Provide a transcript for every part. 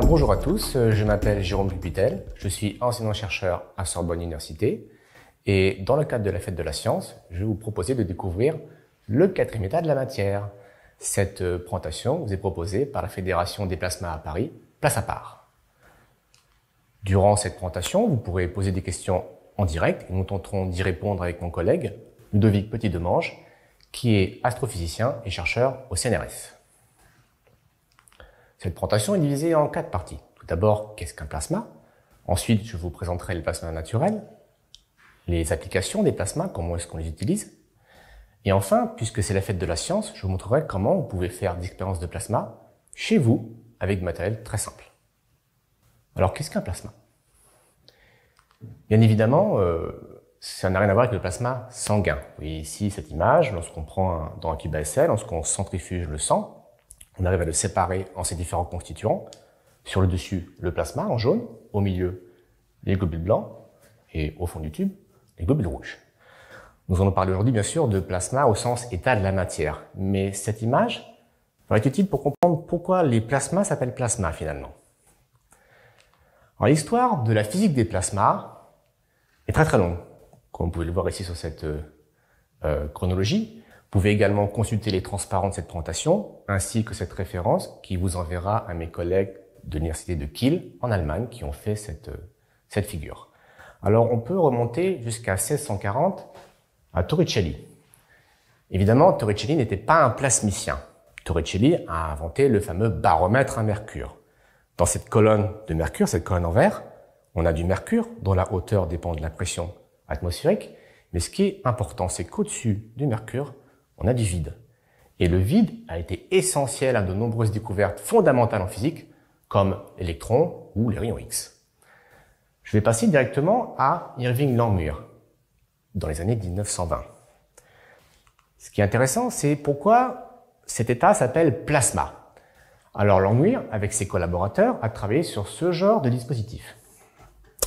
bonjour à tous. Euh, je m'appelle Jérôme Pupitel. Je suis enseignant-chercheur à Sorbonne Université. Et dans le cadre de la fête de la science, je vais vous proposer de découvrir le quatrième état de la matière. Cette euh, présentation vous est proposée par la Fédération des plasmas à Paris, place à part. Durant cette présentation, vous pourrez poser des questions en direct et nous tenterons d'y répondre avec mon collègue, Ludovic Petit-Demange, qui est astrophysicien et chercheur au CNRS. Cette présentation est divisée en quatre parties. Tout d'abord, qu'est-ce qu'un plasma Ensuite, je vous présenterai le plasma naturel, les applications des plasmas, comment est-ce qu'on les utilise. Et enfin, puisque c'est la fête de la science, je vous montrerai comment vous pouvez faire des expériences de plasma chez vous avec du matériel très simple. Alors, qu'est-ce qu'un plasma Bien évidemment, euh, ça n'a rien à voir avec le plasma sanguin. Vous voyez ici cette image, lorsqu'on prend un, dans un tube lorsqu'on centrifuge le sang, on arrive à le séparer en ses différents constituants. Sur le dessus, le plasma en jaune, au milieu, les globules blancs, et au fond du tube, les globules rouges. Nous allons parler aujourd'hui, bien sûr, de plasma au sens état de la matière. Mais cette image va être utile pour comprendre pourquoi les plasmas s'appellent plasma, finalement. l'histoire de la physique des plasmas est très très longue, comme vous pouvez le voir ici sur cette euh, euh, chronologie. Vous pouvez également consulter les transparents de cette présentation, ainsi que cette référence qui vous enverra à mes collègues de l'université de Kiel en Allemagne qui ont fait cette, euh, cette figure. Alors on peut remonter jusqu'à 1640 à Torricelli. Évidemment, Torricelli n'était pas un plasmicien. Torricelli a inventé le fameux baromètre à mercure. Dans cette colonne de mercure, cette colonne en vert, on a du mercure dont la hauteur dépend de la pression atmosphérique, mais ce qui est important, c'est qu'au-dessus du mercure, on a du vide. Et le vide a été essentiel à de nombreuses découvertes fondamentales en physique, comme l'électron ou les rayons X. Je vais passer directement à Irving Langmuir, dans les années 1920. Ce qui est intéressant, c'est pourquoi cet état s'appelle plasma. Alors Langmuir, avec ses collaborateurs, a travaillé sur ce genre de dispositif.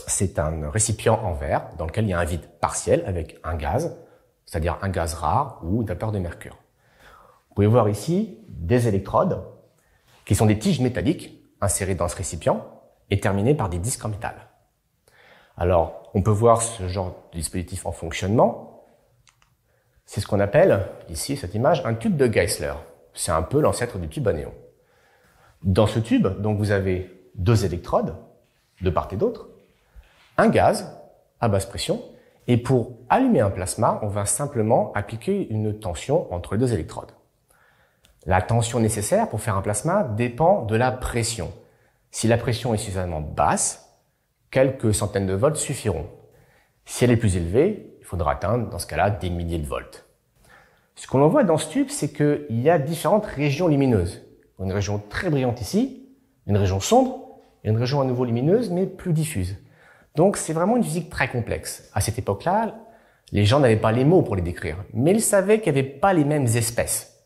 C'est un récipient en verre dans lequel il y a un vide partiel avec un gaz, c'est-à-dire un gaz rare ou une vapeur de mercure. Vous pouvez voir ici des électrodes qui sont des tiges métalliques insérées dans ce récipient et terminées par des disques en métal. Alors, on peut voir ce genre de dispositif en fonctionnement. C'est ce qu'on appelle, ici, cette image, un tube de Geissler. C'est un peu l'ancêtre du tube à néon. Dans ce tube, donc, vous avez deux électrodes, de part et d'autre, un gaz à basse pression et pour allumer un plasma, on va simplement appliquer une tension entre deux électrodes. La tension nécessaire pour faire un plasma dépend de la pression. Si la pression est suffisamment basse, quelques centaines de volts suffiront. Si elle est plus élevée, il faudra atteindre dans ce cas-là des milliers de volts. Ce qu'on voit dans ce tube, c'est qu'il y a différentes régions lumineuses. Une région très brillante ici, une région sombre, et une région à nouveau lumineuse mais plus diffuse. Donc c'est vraiment une physique très complexe. À cette époque-là, les gens n'avaient pas les mots pour les décrire, mais ils savaient qu'il n'y avait pas les mêmes espèces.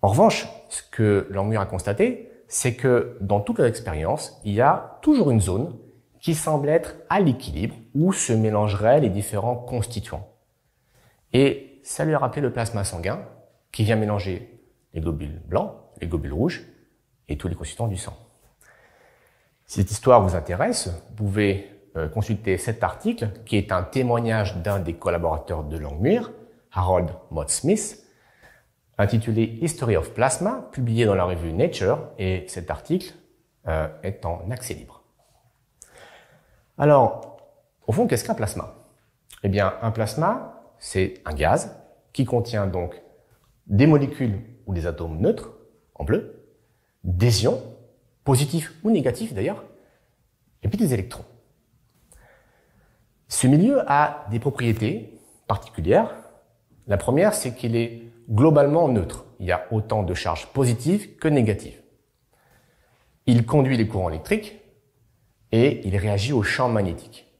En revanche, ce que Langmuir a constaté, c'est que dans toute leur expérience, il y a toujours une zone qui semble être à l'équilibre où se mélangeraient les différents constituants. Et ça lui a rappelé le plasma sanguin qui vient mélanger les globules blancs, les globules rouges et tous les constituants du sang. Si cette histoire vous intéresse, vous pouvez euh, consulter cet article qui est un témoignage d'un des collaborateurs de Langmuir, Harold Mott Smith, intitulé History of Plasma, publié dans la revue Nature, et cet article euh, est en accès libre. Alors, au fond, qu'est-ce qu'un plasma Eh bien, un plasma, c'est un gaz qui contient donc des molécules ou des atomes neutres, en bleu, des ions, positifs ou négatifs d'ailleurs, et puis des électrons. Ce milieu a des propriétés particulières. La première, c'est qu'il est globalement neutre. Il y a autant de charges positives que négatives. Il conduit les courants électriques et il réagit au champ magnétique.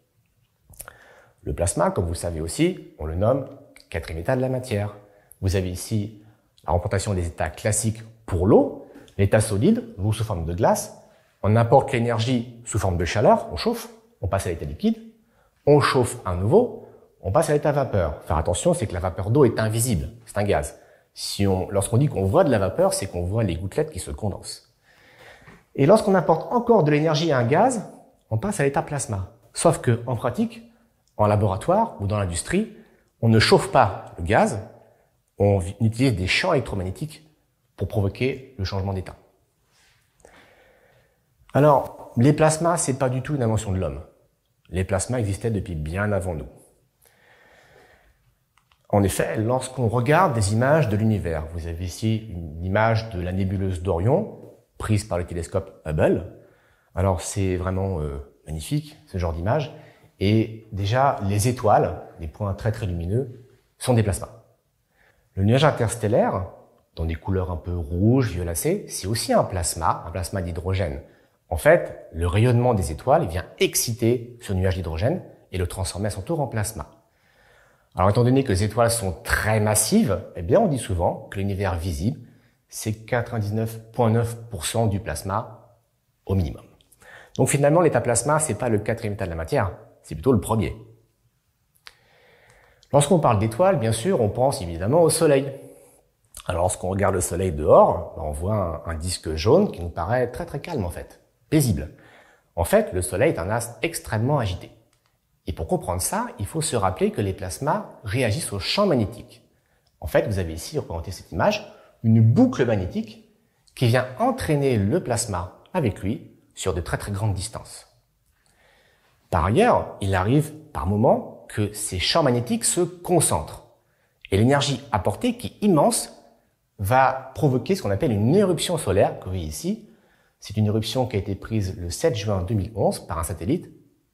Le plasma, comme vous le savez aussi, on le nomme quatrième état de la matière. Vous avez ici la représentation des états classiques pour l'eau, l'état solide, l'eau sous forme de glace. On apporte l'énergie sous forme de chaleur, on chauffe, on passe à l'état liquide on chauffe à nouveau, on passe à l'état vapeur. Faire attention, c'est que la vapeur d'eau est invisible, c'est un gaz. Si on, lorsqu'on dit qu'on voit de la vapeur, c'est qu'on voit les gouttelettes qui se condensent. Et lorsqu'on apporte encore de l'énergie à un gaz, on passe à l'état plasma. Sauf que, en pratique, en laboratoire ou dans l'industrie, on ne chauffe pas le gaz, on utilise des champs électromagnétiques pour provoquer le changement d'état. Alors, les plasmas, c'est pas du tout une invention de l'homme. Les plasmas existaient depuis bien avant nous. En effet, lorsqu'on regarde des images de l'univers, vous avez ici une image de la nébuleuse d'Orion, prise par le télescope Hubble. Alors c'est vraiment euh, magnifique, ce genre d'image. Et déjà, les étoiles, des points très très lumineux, sont des plasmas. Le nuage interstellaire, dans des couleurs un peu rouges, violacées, c'est aussi un plasma, un plasma d'hydrogène. En fait, le rayonnement des étoiles vient exciter ce nuage d'hydrogène et le transformer à son tour en plasma. Alors étant donné que les étoiles sont très massives, eh bien on dit souvent que l'univers visible, c'est 99,9% du plasma au minimum. Donc finalement, l'état plasma, c'est pas le quatrième état de la matière, c'est plutôt le premier. Lorsqu'on parle d'étoiles, bien sûr, on pense évidemment au Soleil. Alors lorsqu'on regarde le Soleil dehors, on voit un disque jaune qui nous paraît très très calme en fait paisible. En fait, le Soleil est un astre extrêmement agité. Et pour comprendre ça, il faut se rappeler que les plasmas réagissent aux champs magnétiques. En fait, vous avez ici représenté cette image, une boucle magnétique qui vient entraîner le plasma avec lui sur de très très grandes distances. Par ailleurs, il arrive par moments que ces champs magnétiques se concentrent. Et l'énergie apportée, qui est immense, va provoquer ce qu'on appelle une éruption solaire, que vous voyez ici, c'est une éruption qui a été prise le 7 juin 2011 par un satellite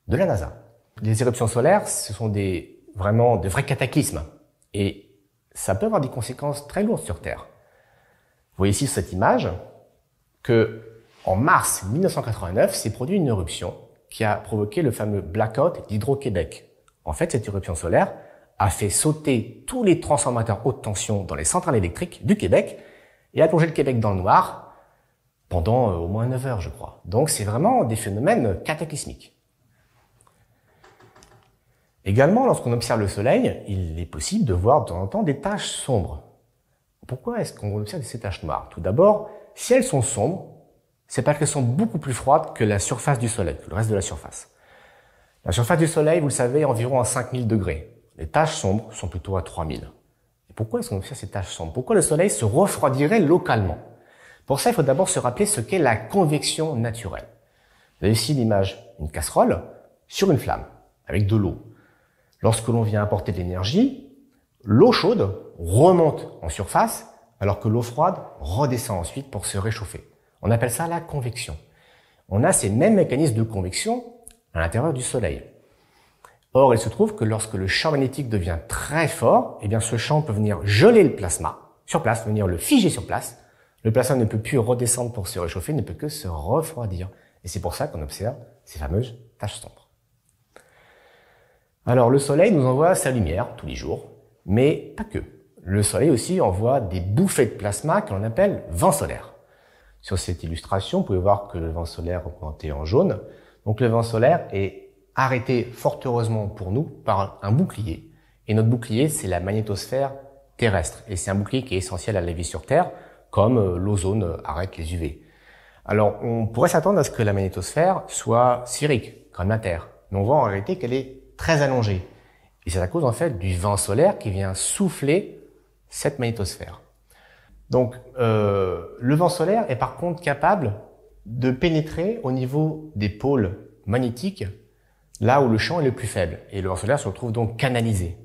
de la NASA. Les éruptions solaires, ce sont des, vraiment de vrais cataclysmes. Et ça peut avoir des conséquences très lourdes sur Terre. Vous voyez ici sur cette image que en mars 1989 s'est produite une éruption qui a provoqué le fameux blackout d'Hydro-Québec. En fait, cette éruption solaire a fait sauter tous les transformateurs haute tension dans les centrales électriques du Québec et a plongé le Québec dans le noir pendant euh, au moins 9 heures, je crois. Donc c'est vraiment des phénomènes cataclysmiques. Également, lorsqu'on observe le Soleil, il est possible de voir de temps en temps des taches sombres. Pourquoi est-ce qu'on observe ces taches noires Tout d'abord, si elles sont sombres, c'est parce qu'elles sont beaucoup plus froides que la surface du Soleil, que le reste de la surface. La surface du Soleil, vous le savez, est environ à 5000 degrés. Les taches sombres sont plutôt à 3000. Et pourquoi est-ce qu'on observe ces taches sombres Pourquoi le Soleil se refroidirait localement pour ça, il faut d'abord se rappeler ce qu'est la convection naturelle. Vous avez ici l'image d'une casserole sur une flamme, avec de l'eau. Lorsque l'on vient apporter de l'énergie, l'eau chaude remonte en surface, alors que l'eau froide redescend ensuite pour se réchauffer. On appelle ça la convection. On a ces mêmes mécanismes de convection à l'intérieur du Soleil. Or, il se trouve que lorsque le champ magnétique devient très fort, eh bien, ce champ peut venir geler le plasma sur place, venir le figer sur place, le plasma ne peut plus redescendre pour se réchauffer, ne peut que se refroidir. Et c'est pour ça qu'on observe ces fameuses taches sombres. Alors le Soleil nous envoie sa lumière tous les jours, mais pas que. Le Soleil aussi envoie des bouffées de plasma que l'on appelle vent solaire. Sur cette illustration, vous pouvez voir que le vent solaire est en jaune. Donc le vent solaire est arrêté fort heureusement pour nous par un bouclier. Et notre bouclier, c'est la magnétosphère terrestre. Et c'est un bouclier qui est essentiel à la vie sur Terre comme euh, l'ozone euh, arrête les UV. Alors, on pourrait s'attendre à ce que la magnétosphère soit sphérique, comme la Terre. Mais on voit en réalité qu'elle est très allongée. Et c'est à cause, en fait, du vent solaire qui vient souffler cette magnétosphère. Donc, euh, le vent solaire est par contre capable de pénétrer au niveau des pôles magnétiques, là où le champ est le plus faible. Et le vent solaire se retrouve donc canalisé.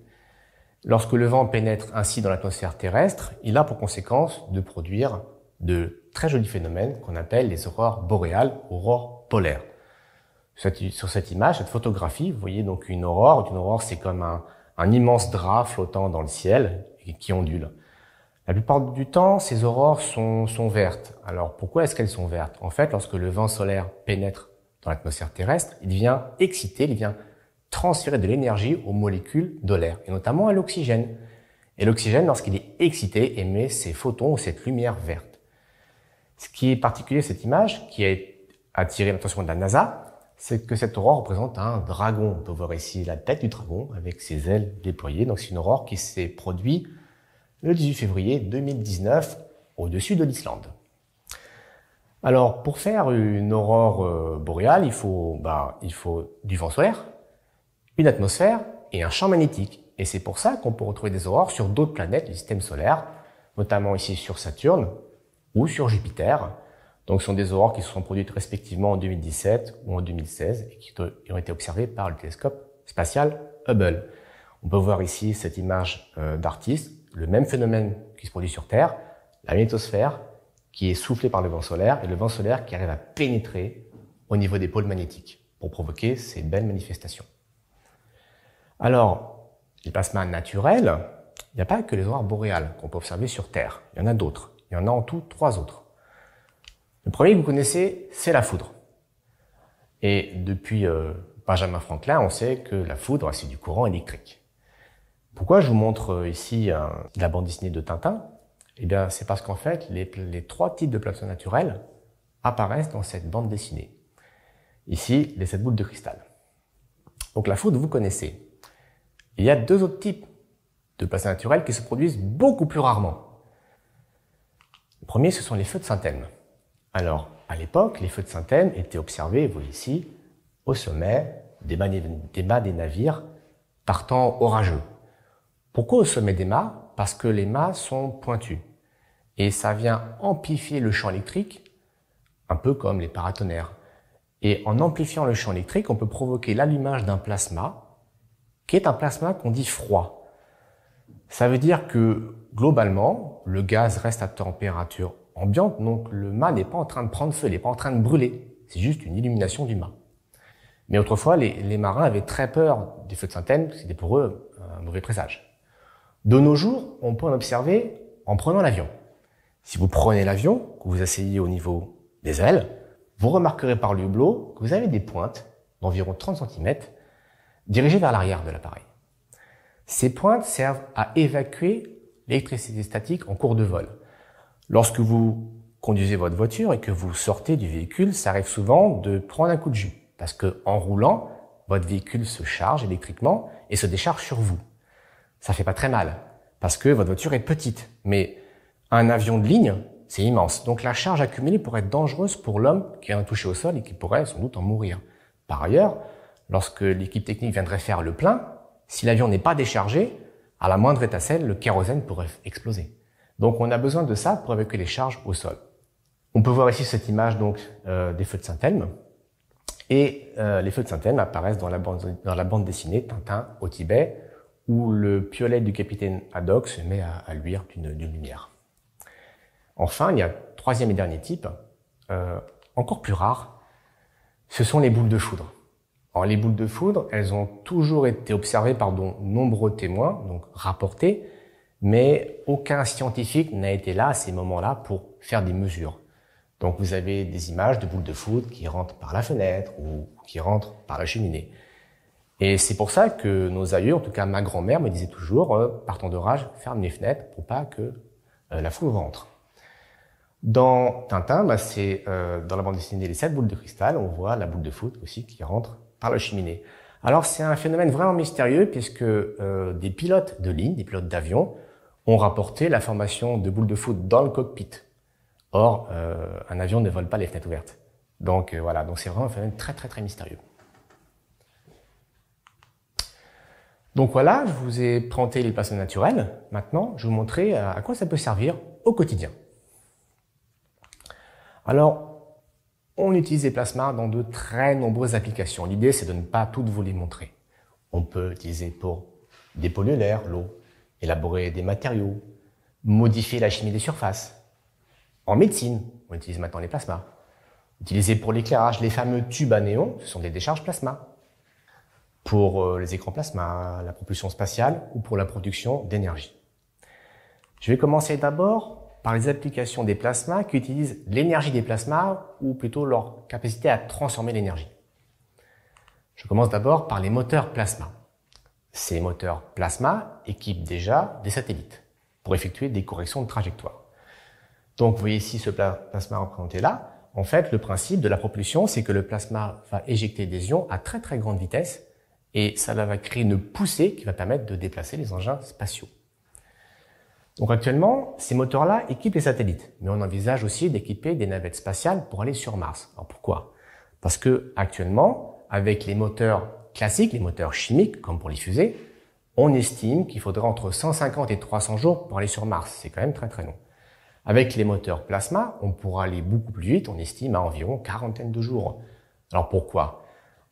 Lorsque le vent pénètre ainsi dans l'atmosphère terrestre, il a pour conséquence de produire de très jolis phénomènes qu'on appelle les aurores boréales, aurores polaires. Sur cette image, cette photographie, vous voyez donc une aurore. Une aurore, c'est comme un, immense drap flottant dans le ciel et qui ondule. La plupart du temps, ces aurores sont, vertes. Alors pourquoi est-ce qu'elles sont vertes En fait, lorsque le vent solaire pénètre dans l'atmosphère terrestre, il vient exciter, il vient transférer de l'énergie aux molécules de l'air, et notamment à l'oxygène. Et l'oxygène, lorsqu'il est excité, émet ses photons ou cette lumière verte. Ce qui est particulier cette image, qui a attiré l'attention de la NASA, c'est que cette aurore représente un dragon. On peut voir ici la tête du dragon avec ses ailes déployées. Donc c'est une aurore qui s'est produite le 18 février 2019 au-dessus de l'Islande. Alors pour faire une aurore euh, boréale, il faut, bah, il faut du vent solaire, une atmosphère et un champ magnétique. Et c'est pour ça qu'on peut retrouver des aurores sur d'autres planètes du système solaire, notamment ici sur Saturne ou sur Jupiter. Donc ce sont des aurores qui se sont produites respectivement en 2017 ou en 2016 et qui ont été observées par le télescope spatial Hubble. On peut voir ici cette image euh, d'artiste, le même phénomène qui se produit sur Terre, la magnétosphère qui est soufflée par le vent solaire et le vent solaire qui arrive à pénétrer au niveau des pôles magnétiques pour provoquer ces belles manifestations. Alors, les plasmas naturels, il n'y a pas que les aurores boréales qu'on peut observer sur Terre. Il y en a d'autres. Il y en a en tout trois autres. Le premier que vous connaissez, c'est la foudre. Et depuis euh, Benjamin Franklin, on sait que la foudre, c'est du courant électrique. Pourquoi je vous montre euh, ici la bande dessinée de Tintin Eh bien, c'est parce qu'en fait, les, trois types de plasmas naturels apparaissent dans cette bande dessinée. Ici, les sept boules de cristal. Donc la foudre, vous connaissez. Il y a deux autres types de passés naturels qui se produisent beaucoup plus rarement. Le premier, ce sont les feux de saint Alors, à l'époque, les feux de saint étaient observés, vous voyez ici, au sommet des mâts des, des, mâts des navires partant orageux. Pourquoi au sommet des mâts Parce que les mâts sont pointus. Et ça vient amplifier le champ électrique, un peu comme les paratonnerres. Et en amplifiant le champ électrique, on peut provoquer l'allumage d'un plasma qui est un plasma qu'on dit froid. Ça veut dire que globalement, le gaz reste à température ambiante, donc le mât n'est pas en train de prendre feu, il n'est pas en train de brûler. C'est juste une illumination du mât. Mais autrefois, les, marins avaient très peur des feux de centaine, c'était pour eux un mauvais présage. De nos jours, on peut en observer en prenant l'avion. Si vous prenez l'avion, que vous asseyez au niveau des ailes, vous remarquerez par le que vous avez des pointes d'environ 30 cm dirigé vers l'arrière de l'appareil. Ces pointes servent à évacuer l'électricité statique en cours de vol. Lorsque vous conduisez votre voiture et que vous sortez du véhicule, ça arrive souvent de prendre un coup de jus parce que en roulant, votre véhicule se charge électriquement et se décharge sur vous. Ça fait pas très mal parce que votre voiture est petite, mais un avion de ligne, c'est immense. Donc la charge accumulée pourrait être dangereuse pour l'homme qui a un touché au sol et qui pourrait sans doute en mourir. Par ailleurs, lorsque l'équipe technique viendrait faire le plein, si l'avion n'est pas déchargé, à la moindre étincelle, le kérosène pourrait exploser. Donc on a besoin de ça pour évacuer les charges au sol. On peut voir ici cette image donc euh, des feux de Saint-Elme. Et euh, les feux de Saint-Elme apparaissent dans la, bande, dans la bande dessinée Tintin au Tibet, où le piolet du capitaine Haddock se met à, à luire d'une lumière. Enfin, il y a troisième et dernier type, euh, encore plus rare, ce sont les boules de foudre les boules de foudre, elles ont toujours été observées par de nombreux témoins, donc rapportées, mais aucun scientifique n'a été là à ces moments-là pour faire des mesures. Donc vous avez des images de boules de foudre qui rentrent par la fenêtre ou qui rentrent par la cheminée. Et c'est pour ça que nos aïeux, en tout cas ma grand-mère, me disait toujours, euh, de d'orage, ferme les fenêtres pour pas que euh, la foudre rentre. Dans Tintin, bah, c'est euh, dans la bande dessinée Les Sept Boules de Cristal, on voit la boule de foudre aussi qui rentre par la cheminée. Alors c'est un phénomène vraiment mystérieux puisque euh, des pilotes de ligne, des pilotes d'avion, ont rapporté la formation de boules de foot dans le cockpit. Or, euh, un avion ne vole pas les fenêtres ouvertes. Donc euh, voilà, donc c'est vraiment un phénomène très très très mystérieux. Donc voilà, je vous ai présenté les personnes naturelles. Maintenant, je vais vous montrer à quoi ça peut servir au quotidien. Alors, on utilise les plasmas dans de très nombreuses applications. L'idée, c'est de ne pas toutes vous les montrer. On peut utiliser pour dépolluer l'air, l'eau, élaborer des matériaux, modifier la chimie des surfaces. En médecine, on utilise maintenant les plasmas. Utiliser pour l'éclairage, les fameux tubes à néon, ce sont des décharges plasma. Pour euh, les écrans plasma, la propulsion spatiale ou pour la production d'énergie. Je vais commencer d'abord par les applications des plasmas qui utilisent l'énergie des plasmas ou plutôt leur capacité à transformer l'énergie. Je commence d'abord par les moteurs plasma. Ces moteurs plasma équipent déjà des satellites pour effectuer des corrections de trajectoire. Donc vous voyez ici ce plasma représenté là. En fait, le principe de la propulsion, c'est que le plasma va éjecter des ions à très très grande vitesse et ça va créer une poussée qui va permettre de déplacer les engins spatiaux. Donc actuellement, ces moteurs-là équipent les satellites, mais on envisage aussi d'équiper des navettes spatiales pour aller sur Mars. Alors pourquoi Parce que actuellement, avec les moteurs classiques, les moteurs chimiques, comme pour les fusées, on estime qu'il faudra entre 150 et 300 jours pour aller sur Mars. C'est quand même très très long. Avec les moteurs plasma, on pourra aller beaucoup plus vite, on estime à environ quarantaine de jours. Alors pourquoi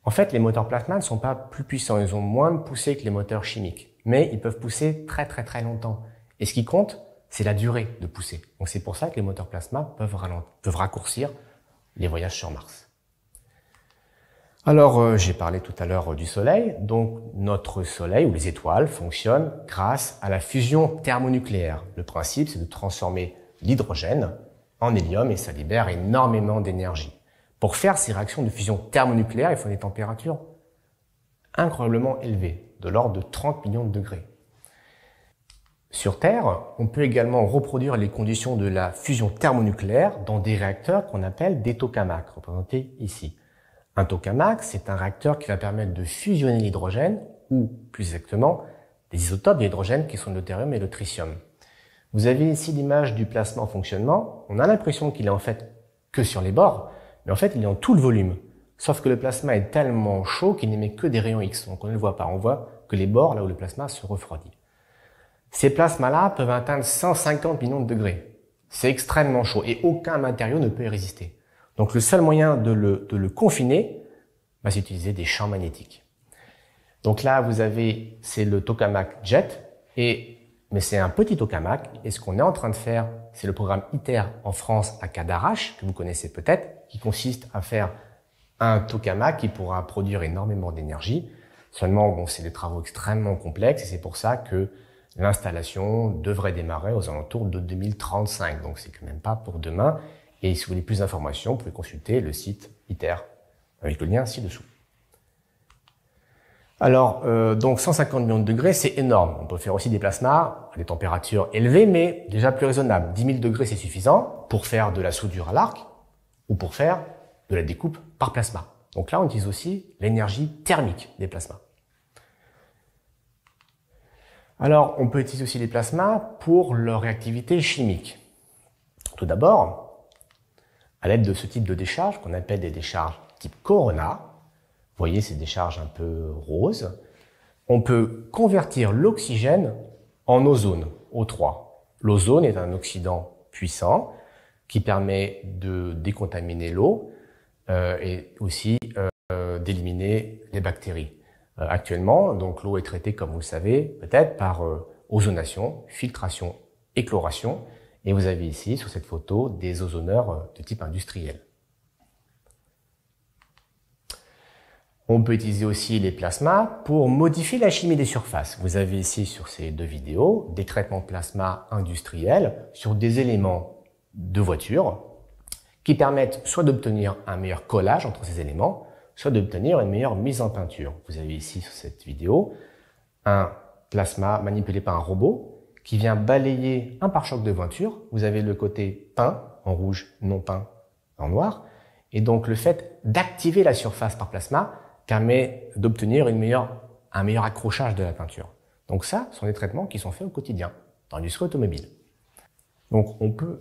En fait, les moteurs plasma ne sont pas plus puissants, ils ont moins de poussée que les moteurs chimiques, mais ils peuvent pousser très très très longtemps. Et ce qui compte, c'est la durée de poussée. Donc c'est pour ça que les moteurs plasma peuvent, raccourcir les voyages sur Mars. Alors euh, j'ai parlé tout à l'heure euh, du Soleil. Donc notre Soleil ou les étoiles fonctionnent grâce à la fusion thermonucléaire. Le principe c'est de transformer l'hydrogène en hélium et ça libère énormément d'énergie. Pour faire ces réactions de fusion thermonucléaire, il faut des températures incroyablement élevées, de l'ordre de 30 millions de degrés. Sur Terre, on peut également reproduire les conditions de la fusion thermonucléaire dans des réacteurs qu'on appelle des tokamaks, représentés ici. Un tokamak, c'est un réacteur qui va permettre de fusionner l'hydrogène, ou plus exactement, des isotopes d'hydrogène qui sont le deutérium et le tritium. Vous avez ici l'image du plasma en fonctionnement. On a l'impression qu'il est en fait que sur les bords, mais en fait il est en tout le volume. Sauf que le plasma est tellement chaud qu'il n'émet que des rayons X, donc on ne le voit pas. On voit que les bords, là où le plasma se refroidit. Ces plasmas-là peuvent atteindre 150 millions de degrés. C'est extrêmement chaud et aucun matériau ne peut y résister. Donc le seul moyen de le, de le confiner, bah, c'est d'utiliser des champs magnétiques. Donc là, vous avez, c'est le tokamak jet, et, mais c'est un petit tokamak, et ce qu'on est en train de faire, c'est le programme ITER en France à Cadarache, que vous connaissez peut-être, qui consiste à faire un tokamak qui pourra produire énormément d'énergie. Seulement, bon, c'est des travaux extrêmement complexes, et c'est pour ça que L'installation devrait démarrer aux alentours de 2035, donc c'est quand même pas pour demain. Et si vous voulez plus d'informations, vous pouvez consulter le site ITER avec le lien ci-dessous. Alors, euh, donc 150 millions de degrés, c'est énorme. On peut faire aussi des plasmas à des températures élevées, mais déjà plus raisonnables. 10 000 degrés, c'est suffisant pour faire de la soudure à l'arc ou pour faire de la découpe par plasma. Donc là, on utilise aussi l'énergie thermique des plasmas. Alors, on peut utiliser aussi les plasmas pour leur réactivité chimique. Tout d'abord, à l'aide de ce type de décharge qu'on appelle des décharges type corona, vous voyez ces décharges un peu roses, on peut convertir l'oxygène en ozone, O3. L'ozone est un oxydant puissant qui permet de décontaminer l'eau euh, et aussi euh, d'éliminer les bactéries. Euh, actuellement. Donc l'eau est traitée, comme vous le savez, peut-être par euh, ozonation, filtration et chloration. Et vous avez ici, sur cette photo, des ozoneurs euh, de type industriel. On peut utiliser aussi les plasmas pour modifier la chimie des surfaces. Vous avez ici sur ces deux vidéos des traitements plasma industriels sur des éléments de voiture qui permettent soit d'obtenir un meilleur collage entre ces éléments, soit d'obtenir une meilleure mise en peinture. Vous avez ici sur cette vidéo un plasma manipulé par un robot qui vient balayer un pare-choc de voiture. Vous avez le côté peint en rouge, non peint en noir. Et donc le fait d'activer la surface par plasma permet d'obtenir une meilleure, un meilleur accrochage de la peinture. Donc ça, ce sont des traitements qui sont faits au quotidien dans l'industrie automobile. Donc on peut,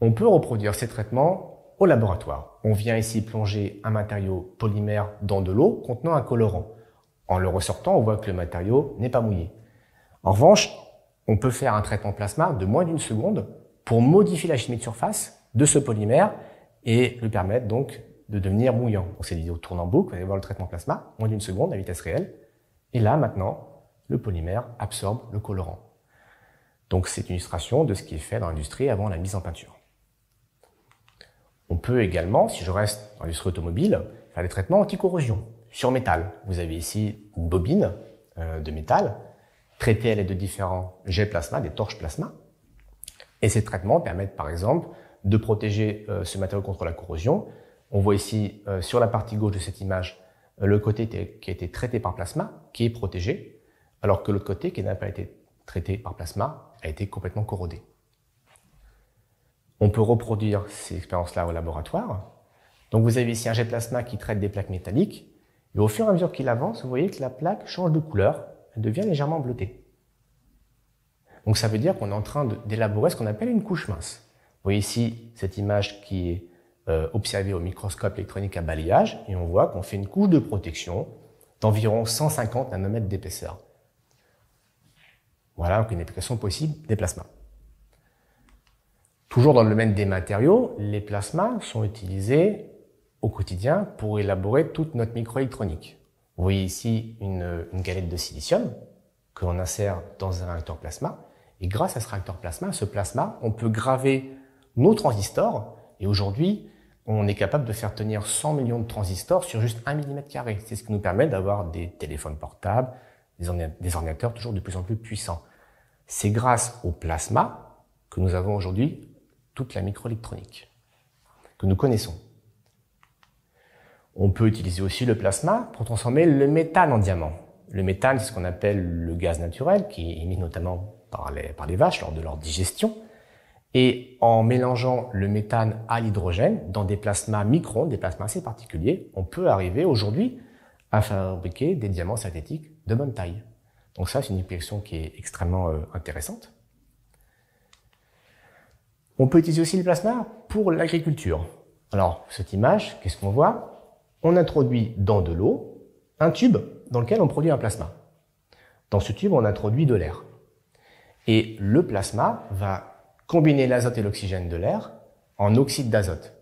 on peut reproduire ces traitements au laboratoire. On vient ici plonger un matériau polymère dans de l'eau contenant un colorant. En le ressortant, on voit que le matériau n'est pas mouillé. En revanche, on peut faire un traitement plasma de moins d'une seconde pour modifier la chimie de surface de ce polymère et lui permettre donc de devenir mouillant. on cette vidéo tourne en boucle, vous allez voir le traitement plasma, moins d'une seconde à vitesse réelle. Et là, maintenant, le polymère absorbe le colorant. Donc c'est une illustration de ce qui est fait dans l'industrie avant la mise en peinture. On peut également, si je reste dans l'industrie automobile, faire des traitements anti-corrosion sur métal. Vous avez ici une bobine euh, de métal traitée à l'aide de différents jets plasma, des torches plasma. Et ces traitements permettent par exemple de protéger euh, ce matériau contre la corrosion. On voit ici euh, sur la partie gauche de cette image le côté qui a été traité par plasma, qui est protégé, alors que l'autre côté qui n'a pas été traité par plasma a été complètement corrodé. On peut reproduire ces expériences-là au laboratoire. Donc vous avez ici un jet de plasma qui traite des plaques métalliques. Et au fur et à mesure qu'il avance, vous voyez que la plaque change de couleur, elle devient légèrement bleutée. Donc ça veut dire qu'on est en train d'élaborer ce qu'on appelle une couche mince. Vous voyez ici cette image qui est euh, observée au microscope électronique à balayage, et on voit qu'on fait une couche de protection d'environ 150 nanomètres d'épaisseur. Voilà donc une application possible des plasmas. Toujours dans le domaine des matériaux, les plasmas sont utilisés au quotidien pour élaborer toute notre microélectronique. Vous voyez ici une, galette de silicium que l'on insère dans un réacteur plasma. Et grâce à ce réacteur plasma, ce plasma, on peut graver nos transistors. Et aujourd'hui, on est capable de faire tenir 100 millions de transistors sur juste un 1 mm. C'est ce qui nous permet d'avoir des téléphones portables, des ordinateurs toujours de plus en plus puissants. C'est grâce au plasma que nous avons aujourd'hui toute la microélectronique que nous connaissons. On peut utiliser aussi le plasma pour transformer le méthane en diamant. Le méthane, c'est ce qu'on appelle le gaz naturel, qui est émis notamment par les, vaches lors de leur digestion. Et en mélangeant le méthane à l'hydrogène dans des plasmas microns, des plasmas assez particuliers, on peut arriver aujourd'hui à fabriquer des diamants synthétiques de bonne taille. Donc ça, c'est une application qui est extrêmement euh, intéressante. On peut utiliser aussi le plasma pour l'agriculture. Alors, cette image, qu'est-ce qu'on voit On introduit dans de l'eau un tube dans lequel on produit un plasma. Dans ce tube, on introduit de l'air. Et le plasma va combiner l'azote et l'oxygène de l'air en oxyde d'azote.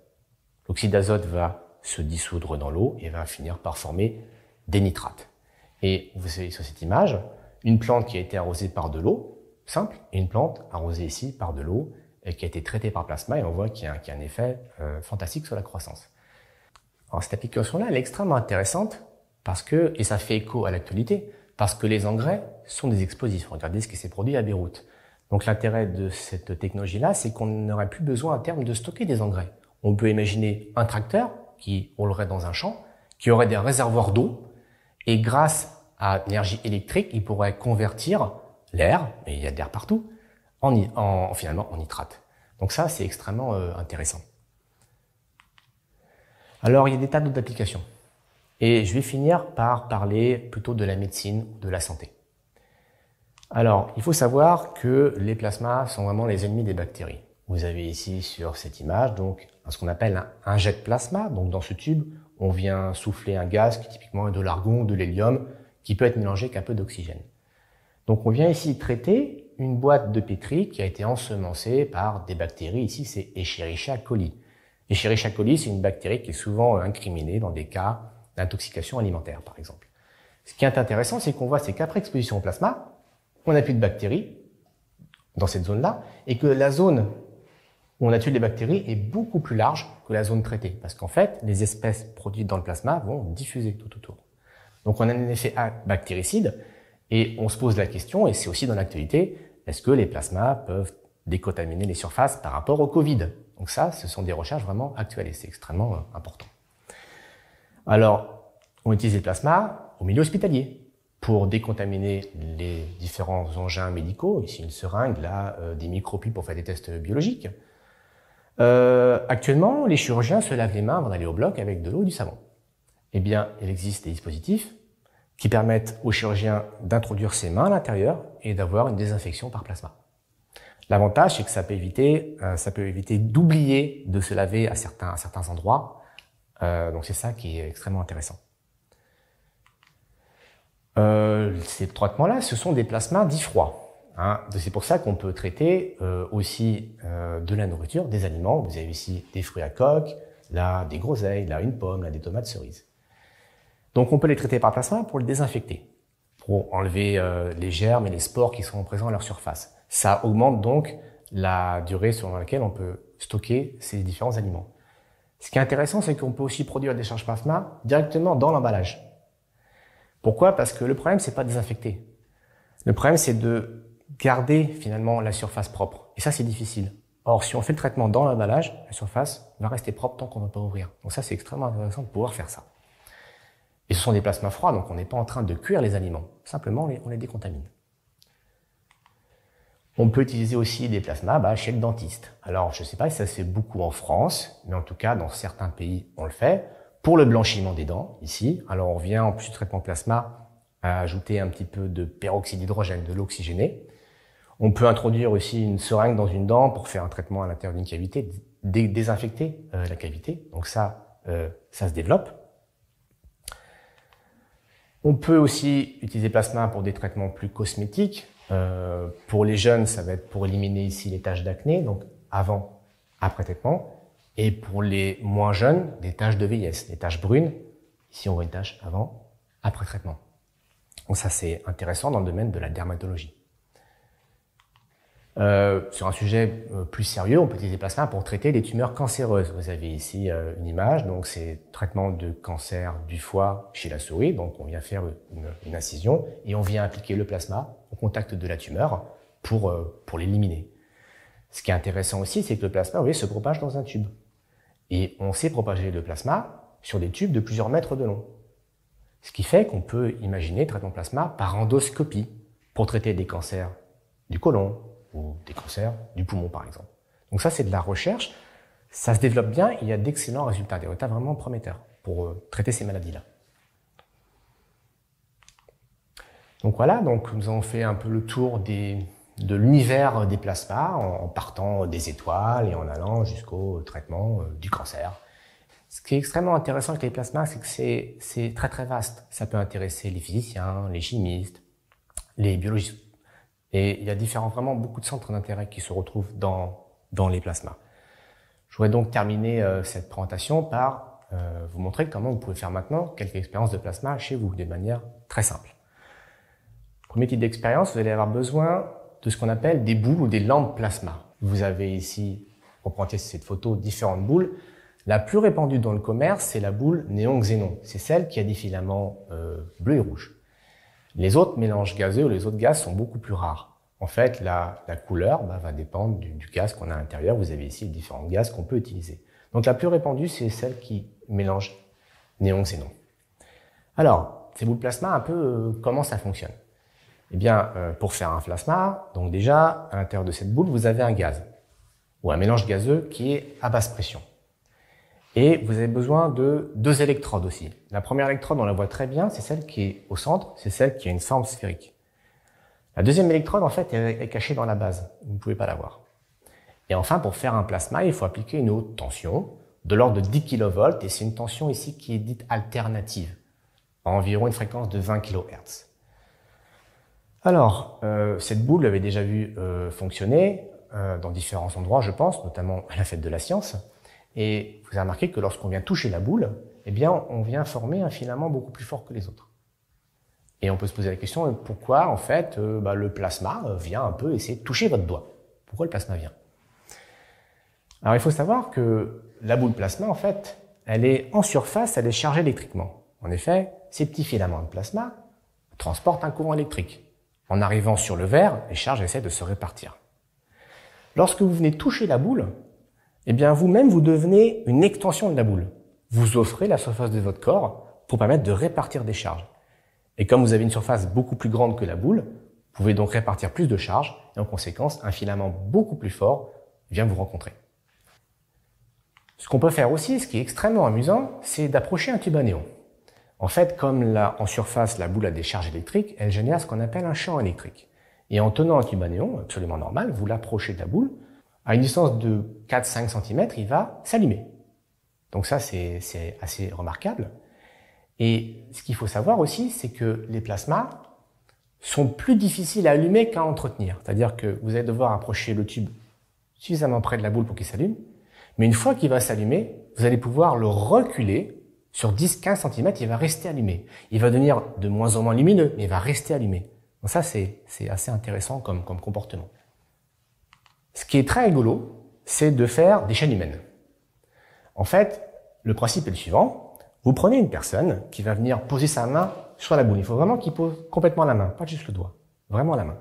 L'oxyde d'azote va se dissoudre dans l'eau et va finir par former des nitrates. Et vous voyez sur cette image, une plante qui a été arrosée par de l'eau, simple, et une plante arrosée ici par de l'eau euh, qui a été traité par plasma et on voit qu'il y, a un effet euh, fantastique sur la croissance. Alors cette application-là, elle est extrêmement intéressante parce que, et ça fait écho à l'actualité, parce que les engrais sont des explosifs. Regardez ce qui s'est produit à Beyrouth. Donc l'intérêt de cette technologie-là, c'est qu'on n'aurait plus besoin à terme de stocker des engrais. On peut imaginer un tracteur qui roulerait dans un champ, qui aurait des réservoirs d'eau, et grâce à l'énergie électrique, il pourrait convertir l'air, mais il y a de l'air partout, en, en, finalement en nitrate. Donc ça, c'est extrêmement euh, intéressant. Alors, il y a des tas d'autres applications. Et je vais finir par parler plutôt de la médecine ou de la santé. Alors, il faut savoir que les plasmas sont vraiment les ennemis des bactéries. Vous avez ici sur cette image donc ce qu'on appelle un, jet de plasma. Donc dans ce tube, on vient souffler un gaz qui typiquement est de l'argon, de l'hélium, qui peut être mélangé qu'un peu d'oxygène. Donc on vient ici traiter une boîte de pétri qui a été ensemencée par des bactéries. Ici, c'est Escherichia coli. Escherichia coli, c'est une bactérie qui est souvent euh, incriminée dans des cas d'intoxication alimentaire, par exemple. Ce qui est intéressant, c'est qu'on voit c'est qu'après exposition au plasma, on n'a plus de bactéries dans cette zone-là, et que la zone où on a tué les bactéries est beaucoup plus large que la zone traitée, parce qu'en fait, les espèces produites dans le plasma vont diffuser tout autour. Donc on a un effet bactéricide, et on se pose la question, et c'est aussi dans l'actualité, est-ce que les plasmas peuvent décontaminer les surfaces par rapport au Covid Donc ça, ce sont des recherches vraiment actuelles et c'est extrêmement euh, important. Alors, on utilise les plasmas au milieu hospitalier pour décontaminer les différents engins médicaux, ici une seringue, là euh, des micropies pour faire des tests biologiques. Euh, actuellement, les chirurgiens se lavent les mains avant d'aller au bloc avec de l'eau et du savon. Eh bien, il existe des dispositifs qui permettent aux chirurgien d'introduire ses mains à l'intérieur et d'avoir une désinfection par plasma. L'avantage, c'est que ça peut éviter, euh, ça peut éviter d'oublier de se laver à certains, certains endroits. Euh, donc c'est ça qui est extrêmement intéressant. Euh, ces traitements-là, ce sont des plasmas dits froids. Hein. C'est pour ça qu'on peut traiter euh, aussi euh, de la nourriture, des aliments. Vous avez ici des fruits à coque, là des groseilles, là une pomme, là des tomates cerises. Donc on peut les traiter par plasma pour les désinfecter, pour enlever euh, les germes et les spores qui sont présents à leur surface. Ça augmente donc la durée selon laquelle on peut stocker ces différents aliments. Ce qui est intéressant, c'est qu'on peut aussi produire des charges plasma directement dans l'emballage. Pourquoi Parce que le problème, c'est pas de désinfecter. Le problème, c'est de garder finalement la surface propre. Et ça, c'est difficile. Or, si on fait le traitement dans l'emballage, la surface va rester propre tant qu'on ne va pas ouvrir. Donc ça, c'est extrêmement intéressant de pouvoir faire ça. Et ce sont des plasmas froids, donc on n'est pas en train de cuire les aliments. Simplement, on les, décontamine. On peut utiliser aussi des plasmas bah, chez le dentiste. Alors, je ne sais pas si ça se fait beaucoup en France, mais en tout cas, dans certains pays, on le fait. Pour le blanchiment des dents, ici, alors on vient en plus du traitement plasma à ajouter un petit peu de peroxyde d'hydrogène, de l'oxygéné. On peut introduire aussi une seringue dans une dent pour faire un traitement à l'intérieur d'une cavité, désinfecter euh, la cavité. Donc ça, euh, ça se développe. On peut aussi utiliser Plasma pour des traitements plus cosmétiques. Euh, pour les jeunes, ça va être pour éliminer ici les taches d'acné, donc avant, après traitement. Et pour les moins jeunes, des taches de vieillesse, des taches brunes. Ici, on voit une tache avant, après traitement. Donc ça, c'est intéressant dans le domaine de la dermatologie. Euh, sur un sujet euh, plus sérieux, on peut utiliser plasma pour traiter les tumeurs cancéreuses. Vous avez ici euh, une image, donc c'est traitement de cancer du foie chez la souris. Donc on vient faire une, incision et on vient appliquer le plasma au contact de la tumeur pour, pour l'éliminer. Ce qui est intéressant aussi, c'est que le plasma, vous voyez, se propage dans un tube. Et on sait propager le plasma sur des tubes de plusieurs mètres de long. Ce qui fait qu'on peut imaginer traitement plasma par endoscopie pour traiter des cancers du côlon, ou des cancers du poumon, par exemple. Donc ça, c'est de la recherche. Ça se développe bien. il y a d'excellents résultats, des résultats vraiment prometteurs pour euh, traiter ces maladies-là. Donc voilà, donc nous avons fait un peu le tour de l'univers des plasmas en, partant des étoiles et en allant jusqu'au traitement euh, du cancer. Ce qui est extrêmement intéressant avec les plasmas, c'est que c'est très très vaste. Ça peut intéresser les physiciens, les chimistes, les biologistes et il y a différents, vraiment beaucoup de centres d'intérêt qui se retrouvent dans, dans les plasmas. Je voudrais donc terminer euh, cette présentation par euh, vous montrer comment vous pouvez faire maintenant quelques expériences de plasma chez vous, de manière très simple. Premier type d'expérience, vous allez avoir besoin de ce qu'on appelle des boules ou des lampes plasma. Vous avez ici, reprenez cette photo, différentes boules. La plus répandue dans le commerce, c'est la boule néon-xénon. C'est celle qui a des filaments euh, bleus et rouges. Les autres mélanges gazeux ou les autres gaz sont beaucoup plus rares. En fait, la, couleur bah, va dépendre du, gaz qu'on a à l'intérieur. Vous avez ici les différents gaz qu'on peut utiliser. Donc la plus répandue, c'est celle qui mélange néon-xénon. Alors, ces boules plasma, un peu euh, comment ça fonctionne Eh bien, euh, pour faire un plasma, donc déjà, à l'intérieur de cette boule, vous avez un gaz ou un mélange gazeux qui est à basse pression. Et vous avez besoin de deux électrodes aussi. La première électrode, on la voit très bien, c'est celle qui est au centre, c'est celle qui a une forme sphérique. La deuxième électrode, en fait, est cachée dans la base. Vous ne pouvez pas la voir. Et enfin, pour faire un plasma, il faut appliquer une haute tension de l'ordre de 10 kV, et c'est une tension ici qui est dite alternative, à environ une fréquence de 20 kHz. Alors, euh, cette boule, vous déjà vu euh, fonctionner euh, dans différents endroits, je pense, notamment à la fête de la science. Et vous avez remarqué que lorsqu'on vient toucher la boule, eh bien, on vient former un hein, filament beaucoup plus fort que les autres. Et on peut se poser la question, euh, pourquoi, en fait, euh, bah, le plasma euh, vient un peu essayer de toucher votre doigt Pourquoi le plasma vient Alors, il faut savoir que la boule plasma, en fait, elle est en surface, elle est chargée électriquement. En effet, ces petits filaments de plasma transportent un courant électrique. En arrivant sur le verre, les charges essaient de se répartir. Lorsque vous venez toucher la boule, eh bien vous-même, vous devenez une extension de la boule. Vous offrez la surface de votre corps pour permettre de répartir des charges. Et comme vous avez une surface beaucoup plus grande que la boule, vous pouvez donc répartir plus de charges et en conséquence, un filament beaucoup plus fort vient vous rencontrer. Ce qu'on peut faire aussi, ce qui est extrêmement amusant, c'est d'approcher un tube à néon. En fait, comme en surface, la boule a des charges électriques, elle génère ce qu'on appelle un champ électrique. Et en tenant un tube à néon, absolument normal, vous l'approchez de la boule, à une distance de 4-5 cm, il va s'allumer. Donc ça, c'est assez remarquable. Et ce qu'il faut savoir aussi, c'est que les plasmas sont plus difficiles à allumer qu'à entretenir. C'est-à-dire que vous allez devoir approcher le tube suffisamment près de la boule pour qu'il s'allume. Mais une fois qu'il va s'allumer, vous allez pouvoir le reculer sur 10-15 cm, il va rester allumé. Il va devenir de moins en moins lumineux, mais il va rester allumé. Donc ça, c'est assez intéressant comme, comme comportement. Ce qui est très rigolo, c'est de faire des chaînes humaines. En fait, le principe est le suivant. Vous prenez une personne qui va venir poser sa main sur la boule. Il faut vraiment qu'il pose complètement la main, pas juste le doigt. Vraiment la main.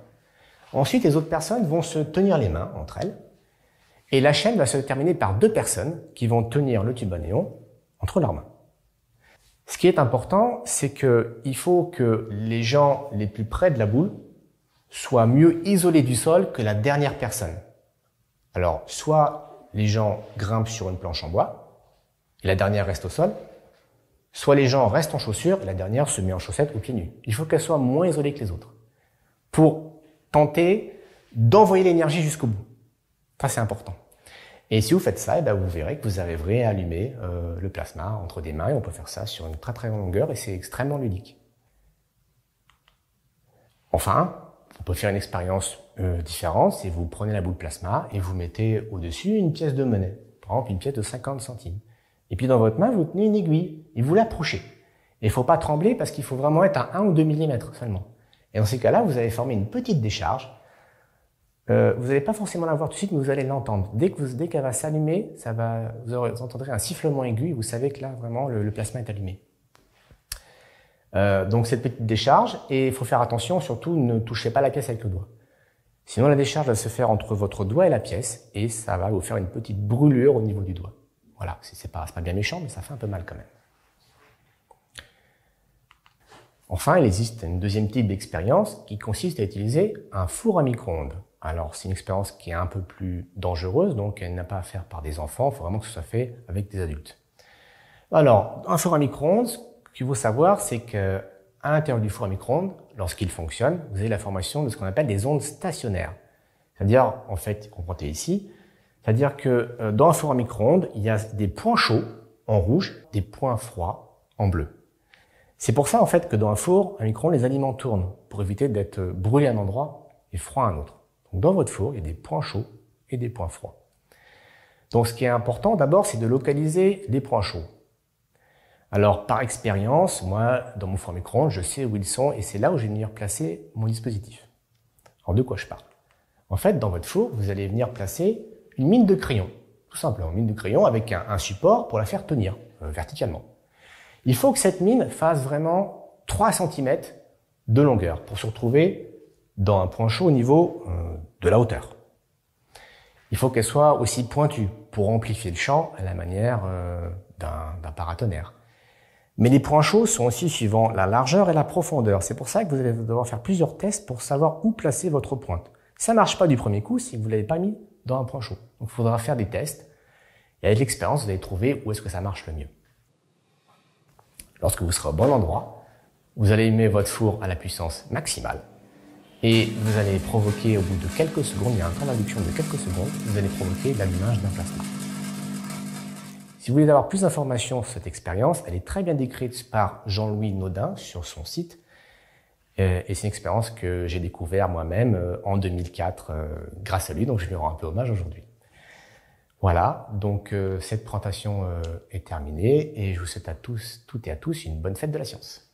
Ensuite, les autres personnes vont se tenir les mains entre elles. Et la chaîne va se terminer par deux personnes qui vont tenir le tube à néon entre leurs mains. Ce qui est important, c'est qu'il faut que les gens les plus près de la boule soient mieux isolés du sol que la dernière personne. Alors, soit les gens grimpent sur une planche en bois, la dernière reste au sol, soit les gens restent en chaussures, la dernière se met en chaussettes ou pieds nus. Il faut qu'elle soit moins isolée que les autres, pour tenter d'envoyer l'énergie jusqu'au bout. Ça, c'est important. Et si vous faites ça, eh ben, vous verrez que vous arriverez à allumer euh, le plasma entre des mains, et on peut faire ça sur une très très grande longueur, et c'est extrêmement ludique. Enfin, on peut faire une expérience euh, différente, c'est vous prenez la boule plasma et vous mettez au-dessus une pièce de monnaie, par exemple une pièce de 50 centimes. Et puis dans votre main, vous tenez une aiguille et vous l'approchez. Et il faut pas trembler parce qu'il faut vraiment être à 1 ou 2 mm seulement. Et dans ces cas-là, vous allez former une petite décharge. Euh, vous n'allez pas forcément la voir tout de suite, mais vous allez l'entendre. Dès que vous, dès qu'elle va s'allumer, ça va, vous, entendrez un sifflement aigu. Vous savez que là, vraiment, le plasma est allumé. Euh, donc cette petite décharge, et il faut faire attention, surtout ne touchez pas la pièce avec le doigt. Sinon la décharge va se faire entre votre doigt et la pièce, et ça va vous faire une petite brûlure au niveau du doigt. Voilà, c'est pas, pas bien méchant, mais ça fait un peu mal quand même. Enfin, il existe un deuxième type d'expérience qui consiste à utiliser un four à micro-ondes. Alors, c'est une expérience qui est un peu plus dangereuse, donc elle n'a pas à faire par des enfants, il faut vraiment que ce soit fait avec des adultes. Alors, un four à micro-ondes, ce qu'il faut savoir, c'est que à l'intérieur du four à micro-ondes, lorsqu'il fonctionne, vous avez la formation de ce qu'on appelle des ondes stationnaires. C'est-à-dire, en fait, comprenez ici, c'est-à-dire que euh, dans un four à micro-ondes, il y a des points chauds en rouge, des points froids en bleu. C'est pour ça, en fait, que dans un four à micro-ondes, les aliments tournent pour éviter d'être euh, brûlés à un endroit et froids à un autre. Donc, dans votre four, il y a des points chauds et des points froids. Donc, ce qui est important, d'abord, c'est de localiser les points chauds. Alors, par expérience, moi, dans mon four micro je sais où ils sont et c'est là où je vais venir placer mon dispositif. Alors, de quoi je parle En fait, dans votre four, vous allez venir placer une mine de crayon, tout simplement, une mine de crayon avec un, support pour la faire tenir euh, verticalement. Il faut que cette mine fasse vraiment 3 cm de longueur pour se retrouver dans un point chaud au niveau euh, de la hauteur. Il faut qu'elle soit aussi pointue pour amplifier le champ à la manière euh, d'un paratonnerre. Mais les points chauds sont aussi suivant la largeur et la profondeur. C'est pour ça que vous allez devoir faire plusieurs tests pour savoir où placer votre pointe. Ça ne marche pas du premier coup si vous l'avez pas mis dans un point chaud. Donc, il faudra faire des tests. Et avec l'expérience, vous allez trouver où est-ce que ça marche le mieux. Lorsque vous serez au bon endroit, vous allez mettre votre four à la puissance maximale. Et vous allez provoquer, au bout de quelques secondes, il y a un temps d'induction de quelques secondes, vous allez provoquer l'allumage d'un plasma. Si vous voulez avoir plus d'informations sur cette expérience, elle est très bien décrite par Jean-Louis Naudin sur son site. Euh, et c'est une expérience que j'ai découvert moi-même euh, en 2004 euh, grâce à lui, donc je lui rends un peu hommage aujourd'hui. Voilà, donc cette présentation est terminée et je vous souhaite à tous, toutes et à tous une bonne fête de la science.